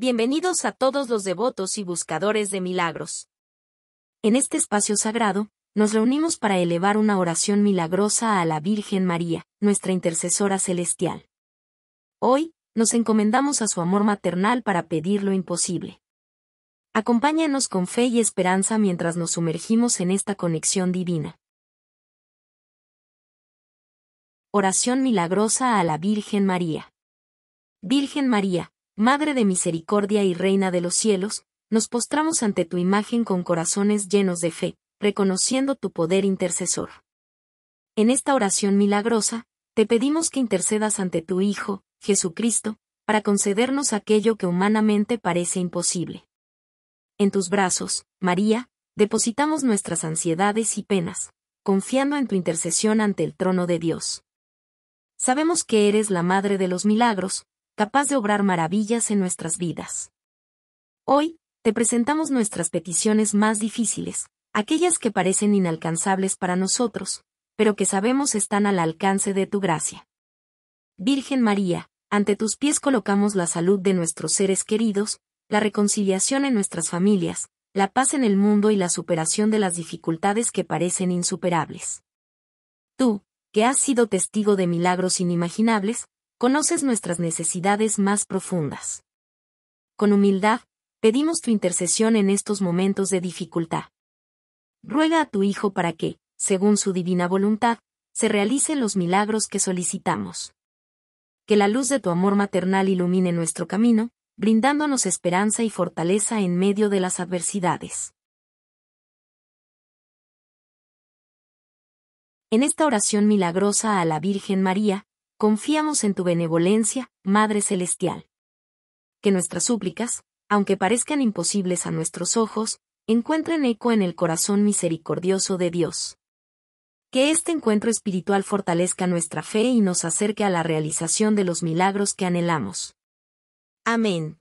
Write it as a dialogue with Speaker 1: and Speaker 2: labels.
Speaker 1: Bienvenidos a todos los devotos y buscadores de
Speaker 2: milagros. En este espacio sagrado, nos reunimos para elevar una oración milagrosa a la Virgen María, nuestra intercesora celestial. Hoy, nos encomendamos a su amor maternal para pedir lo imposible. Acompáñanos con fe y esperanza mientras nos sumergimos en esta conexión divina. Oración milagrosa a la Virgen María. Virgen María, Madre de misericordia y Reina de los cielos, nos postramos ante tu imagen con corazones llenos de fe, reconociendo tu poder intercesor. En esta oración milagrosa, te pedimos que intercedas ante tu Hijo, Jesucristo, para concedernos aquello que humanamente parece imposible. En tus brazos, María, depositamos nuestras ansiedades y penas, confiando en tu intercesión ante el trono de Dios. Sabemos que eres la Madre de los Milagros, capaz de obrar maravillas en nuestras vidas. Hoy, te presentamos nuestras peticiones más difíciles, aquellas que parecen inalcanzables para nosotros, pero que sabemos están al alcance de tu gracia. Virgen María, ante tus pies colocamos la salud de nuestros seres queridos, la reconciliación en nuestras familias, la paz en el mundo y la superación de las dificultades que parecen insuperables. Tú, que has sido testigo de milagros inimaginables, conoces nuestras necesidades más profundas. Con humildad, pedimos tu intercesión en estos momentos de dificultad. Ruega a tu Hijo para que, según su divina voluntad, se realicen los milagros que solicitamos. Que la luz de tu amor maternal ilumine nuestro camino, brindándonos esperanza y fortaleza en medio de las adversidades. En esta oración milagrosa a la Virgen María, Confiamos en tu benevolencia, Madre Celestial. Que nuestras súplicas, aunque parezcan imposibles a nuestros ojos, encuentren eco en el corazón misericordioso de Dios. Que este encuentro espiritual fortalezca nuestra fe y nos acerque a la realización de los milagros que anhelamos.
Speaker 1: Amén.